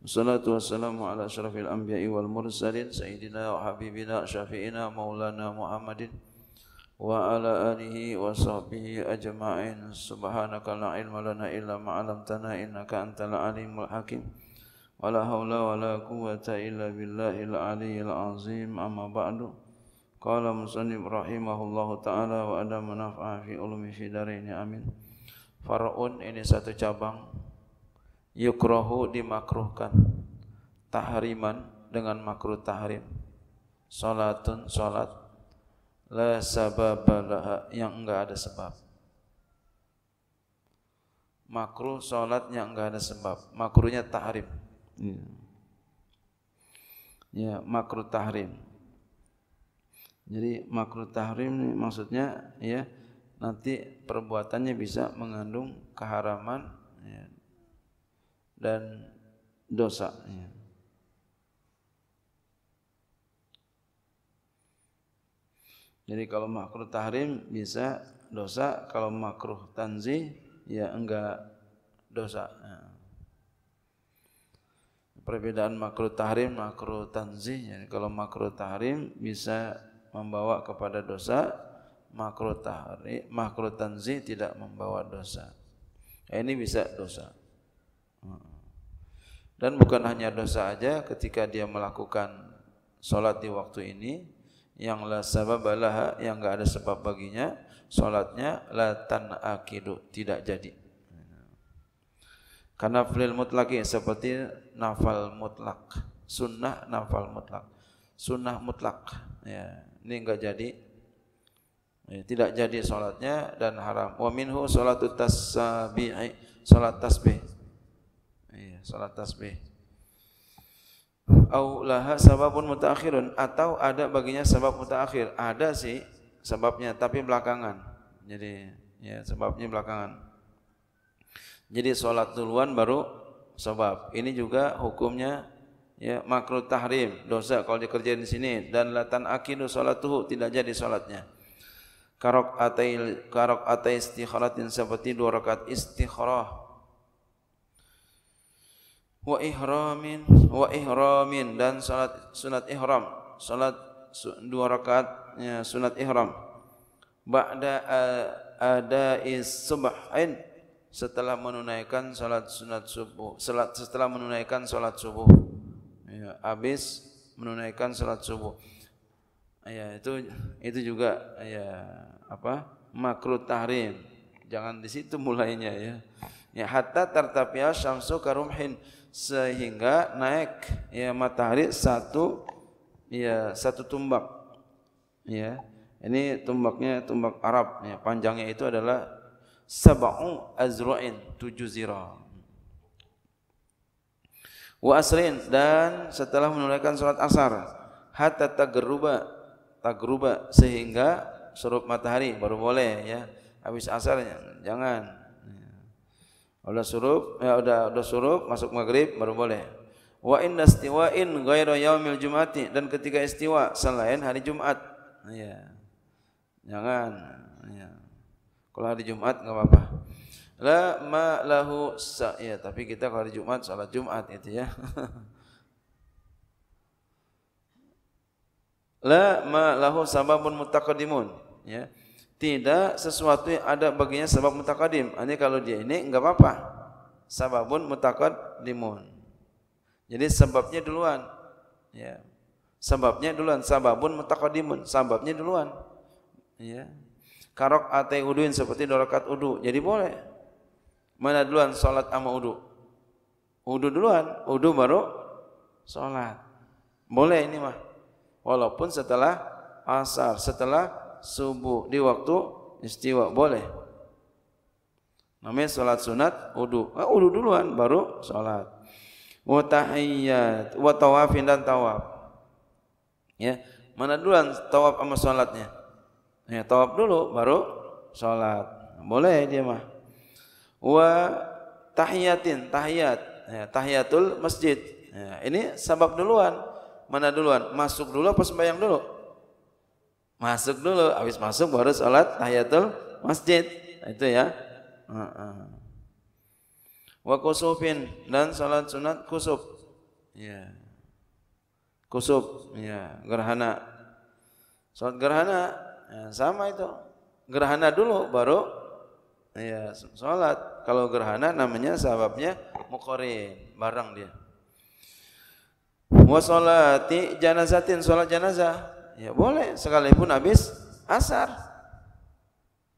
Wassalatu wassalamu ala syarafil anbiya'i wal mursalin Sayyidina wa habibina syafi'ina maulana Muhammadin Wa ala alihi wa sahbihi ajma'in Subhanaka la ilma lana illa ma'alamtana innaka antal alimul hakim Wa la hawla wa la quwata illa billahi billahil aliyyil azim Amma ba'du Qala musallim rahimahullahu ta'ala Wa adama naf'a fi ulumi fi darini amin Far'un ini satu cabang yukrohu dimakruhkan tahriman dengan makruh tahrim salatun salat la sababalaha yang enggak ada sebab makruh salat yang enggak ada sebab makruhnya tahrim iya. ya, makruh tahrim jadi makruh tahrim maksudnya ya nanti perbuatannya bisa mengandung keharaman ya, dan dosa. Iya. Jadi kalau makruh tahrim bisa dosa, kalau makruh tanzih ya enggak dosa. Iya. Perbedaan makruh tahrim, makruh tanzih. Jadi kalau makruh tahrim bisa membawa kepada dosa, makruh tahrim, makruh tanzih tidak membawa dosa. Ini bisa dosa. Dan bukan hanya dosa aja ketika dia melakukan solat di waktu ini yang la sababalaha yang enggak ada sebab baginya solatnya la tan akidu tidak jadi. Karena fil mutlaki ya, seperti nafal mutlak, sunnah nafal mutlak, sunnah mutlak. Ya, ini enggak jadi. Ya, tidak jadi solatnya dan haram. Wa minhu salatu tasbih, solat tasbih Iya, salat tasbih. Au laha sababun mutaakhirun atau ada baginya sebab mutaakhir. Ada sih sebabnya tapi belakangan. Jadi ya sebabnya belakangan. Jadi salat duluan baru sebab. Ini juga hukumnya ya makruh tahrim, dosa kalau dikerjain di sini dan latan akidu salatuhu tidak jadi salatnya karok atai karok atai istikharatin seperti dua rakaat istikharah wa ihramin wa ihramin dan salat sunat ihram salat dua rakaat ya, sunat ihram ba'da ada subhin setelah menunaikan salat sunat subuh salat setelah menunaikan salat subuh ya habis menunaikan salat subuh ya itu itu juga ya apa makruh tahrim jangan di situ mulainya ya ya hatta tartapiya syamsu karumhin sehingga naik ya matahari satu ya satu tumbak ya ini tumbaknya tumbak Arab ya panjangnya itu adalah sab'u azra'in tujuh zira wa asrin dan setelah menunaikan salat asar hatta tagruba tagruba sehingga surut matahari baru boleh ya habis asar jangan Udah surup, ya udah udah surup masuk maghrib baru boleh. Wa inda istiwa'in ghairu yaumil jum'ati dan ketika istiwa selain hari Jumat. Ya. Jangan. Ya. Kalau hari Jumat enggak apa-apa. La ma lahu sa ya, tapi kita kalau hari Jumat salat Jumat itu ya. La ma lahu sababun mutaqaddimun ya tidak sesuatu yang ada baginya sebab mutakadim. Ini kalau dia ini enggak apa-apa. Sababun mutakadimun. Jadi sebabnya duluan. Ya. Sebabnya duluan. Sababun mutakadimun. Sebabnya duluan. Ya. Karok atai uduin seperti dorakat udu. Jadi boleh. Mana duluan sholat sama udu? Udu duluan, udu baru sholat Boleh ini mah. Walaupun setelah asar, setelah subuh di waktu istiwa boleh. Namanya salat sunat wudu. Ah, wudu duluan baru salat. Wa tahiyyat wa tawafin dan tawaf. Ya, mana duluan tawaf sama salatnya? Ya, tawaf dulu baru salat. Boleh dia mah. Wa tahiyatin, tahiyat. Ya, tahiyatul masjid. Ya, ini sebab duluan. Mana duluan? Masuk dulu apa sembahyang dulu? Masuk dulu, habis masuk baru sholat tahiyatul masjid. Nah, itu ya. Wa kusufin dan sholat sunat kusuf. Ya. Kusuf, ya, gerhana. Sholat gerhana, ya, sama itu. Gerhana dulu baru ya sholat. Kalau gerhana namanya sahabatnya mukorin, bareng dia. Wa sholati janazatin, sholat janazah Ya boleh sekalipun habis asar.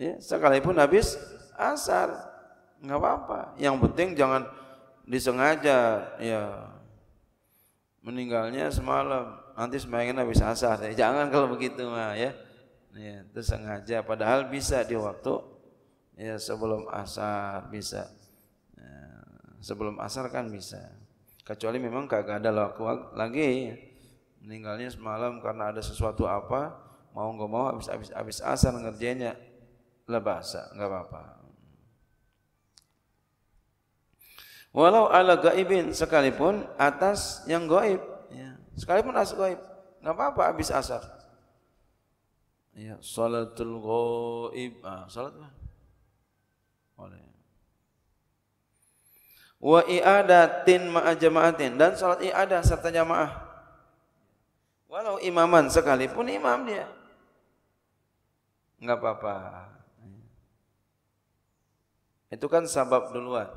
Ya, sekalipun habis asar nggak apa-apa. Yang penting jangan disengaja ya meninggalnya semalam nanti sembahyangnya habis asar ya, jangan kalau begitu mah ya ya sengaja padahal bisa di waktu ya sebelum asar bisa ya, sebelum asar kan bisa kecuali memang kagak ada waktu lagi ya meninggalnya semalam karena ada sesuatu apa mau nggak mau habis habis habis asar ngerjainnya lebasa nggak apa-apa walau ala gaibin sekalipun atas yang gaib ya. sekalipun as gaib nggak apa-apa habis asar ya salatul gaib ah, salat boleh wa i'adatin ma'a dan salat i'adah serta jamaah Walau imaman sekalipun imam dia. Enggak apa-apa. Itu kan sebab duluan.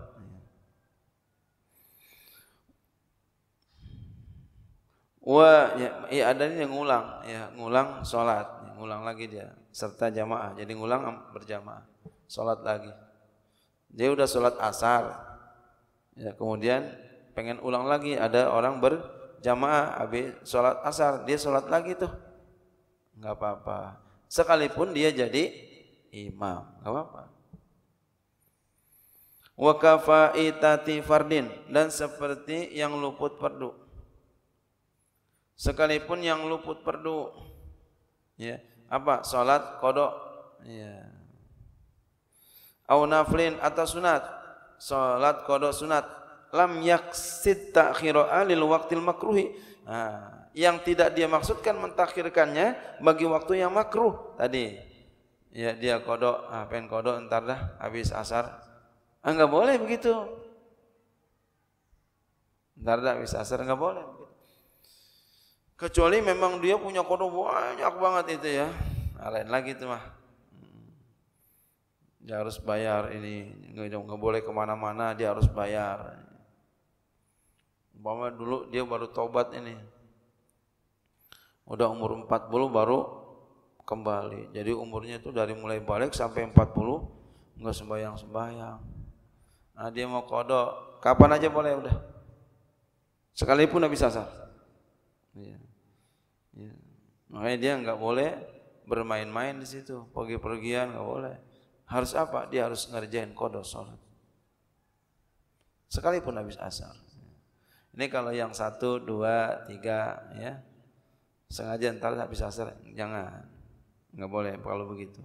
wah ya, ya ada ini yang ngulang, ya ngulang salat, ngulang lagi dia serta jamaah. Jadi ngulang berjamaah, salat lagi. Dia udah salat asar. Ya, kemudian pengen ulang lagi ada orang ber Jamaah habis sholat asar dia sholat lagi tuh nggak apa-apa sekalipun dia jadi imam nggak apa-apa wakafa itati fardin dan seperti yang luput perdu sekalipun yang luput perdu ya apa sholat kodok ya au naflin atau sunat sholat kodok sunat lam yaksid ta'khira alil waktil makruhi. Nah, yang tidak dia maksudkan mentakhirkannya bagi waktu yang makruh tadi. Ya dia kodok, ah, pengen kodok entar dah habis asar. Ah, enggak boleh begitu. Entar dah habis asar enggak boleh. Kecuali memang dia punya kodok banyak banget itu ya. Ah, lain lagi itu mah. Dia harus bayar ini, enggak boleh kemana-mana, dia harus bayar. Umpama dulu dia baru taubat ini. Udah umur 40 baru kembali. Jadi umurnya itu dari mulai balik sampai 40 enggak sembahyang sembahyang. Nah, dia mau kodok kapan aja boleh udah. Sekalipun Nabi sasar. Iya. Ya. Makanya dia enggak boleh bermain-main di situ, pergi-pergian enggak boleh. Harus apa? Dia harus ngerjain kodok salat. Sekalipun habis asar. Ini kalau yang satu, dua, tiga, ya sengaja ntar habis asar, jangan, nggak boleh kalau begitu.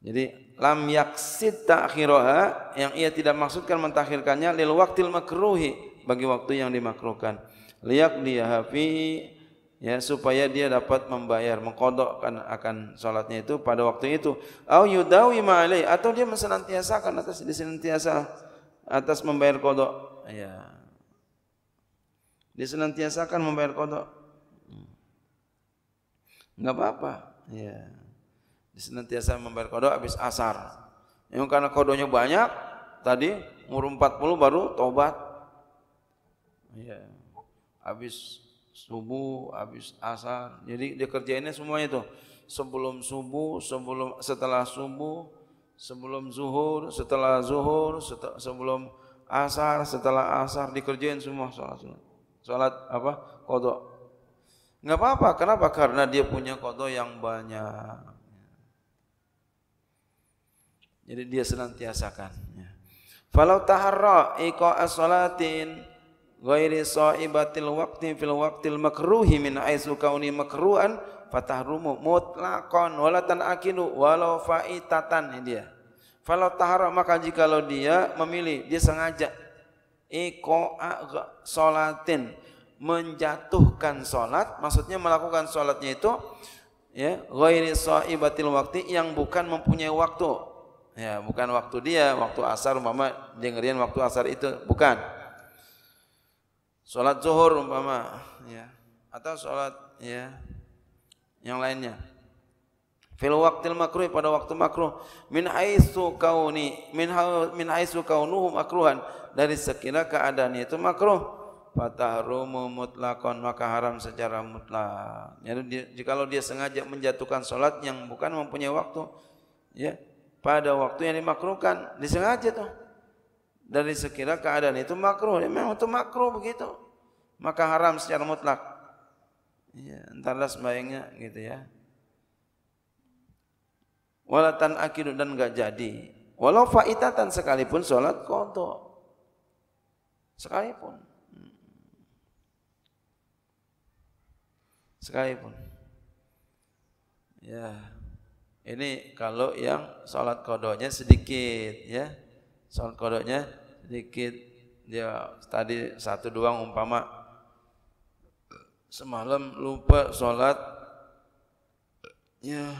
Jadi lam yaksid ta'khiroha yang ia tidak maksudkan mentakhirkannya lil waktil makruhi bagi waktu yang dimakruhkan. dia hafi ya supaya dia dapat membayar mengkodokkan akan sholatnya itu pada waktu itu. Au yudawi ma'alai atau dia mensenantiasakan atas disenantiasa atas membayar kodok. Ya, dia senantiasa akan membayar kodok. Enggak apa-apa. Ya. Dia senantiasa membayar kodok habis asar. Yang karena kodonya banyak, tadi umur 40 baru tobat. Ya. Habis subuh, habis asar. Jadi dia kerjainnya semuanya itu. Sebelum subuh, sebelum setelah subuh, sebelum zuhur, setelah zuhur, setel, sebelum asar, setelah asar dikerjain semua salat sunat. Salat apa? Kodok. Enggak apa-apa. Kenapa? Karena dia punya kodok yang banyak. Jadi dia senantiasakan. Ya. Falau taharra iko asolatin ghairi sa'ibatil waqti fil waqtil makruhi min aisu kauni makruan fatahrumu mutlaqan walatan akinu walau faitatan ini dia. Falau taharra maka jikalau dia memilih dia sengaja Iqa'a salatin menjatuhkan salat maksudnya melakukan salatnya itu ya ghairi saibatil waktu yang bukan mempunyai waktu ya bukan waktu dia waktu asar umpama dengerin waktu asar itu bukan salat zuhur umpama ya atau salat ya yang lainnya fil waktil makruh pada waktu makruh min haitsu kauni min min haitsu nuhum makruhan dari sekira keadaan itu makruh fatahrumu mutlakon maka haram secara mutlak jadi jikalau dia sengaja menjatuhkan salat yang bukan mempunyai waktu ya pada waktu yang dimakruhkan disengaja tuh dari sekira keadaan itu makruh ya memang itu makruh begitu maka haram secara mutlak ya entarlah sembayangnya gitu ya Walatan akidu dan enggak jadi. Walau faitatan sekalipun sholat kodok. Sekalipun. Sekalipun. Ya. Ini kalau yang sholat kodoknya sedikit ya. Sholat kodoknya sedikit. Ya tadi satu doang umpama semalam lupa sholat ya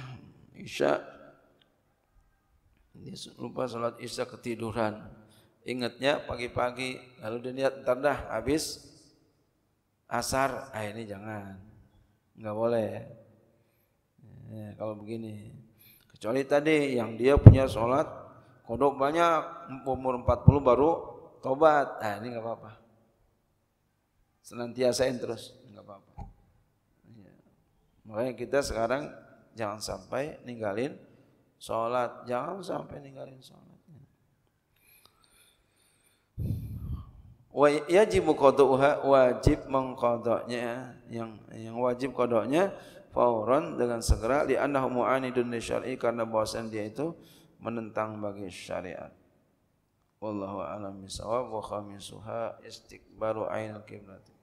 isya lupa sholat isya ketiduran. Ingatnya pagi-pagi, lalu dia niat ntar dah habis asar, ah ini jangan, nggak boleh. Ya. kalau begini, kecuali tadi yang dia punya sholat kodok banyak umur 40 baru tobat, ah ini nggak apa-apa. Senantiasain terus, nggak apa-apa. Ya. Makanya kita sekarang jangan sampai ninggalin Sholat, jangan sampai ninggalin sholatnya. Wajib yajibu wajib mengkodoknya. Yang yang wajib kodoknya, fauron dengan segera, anda muani dunia syar'i, karena bahasan dia itu menentang bagi syariat. Wallahu a'lam bishawab wa khamisuha istiqbaru ainul qiblati.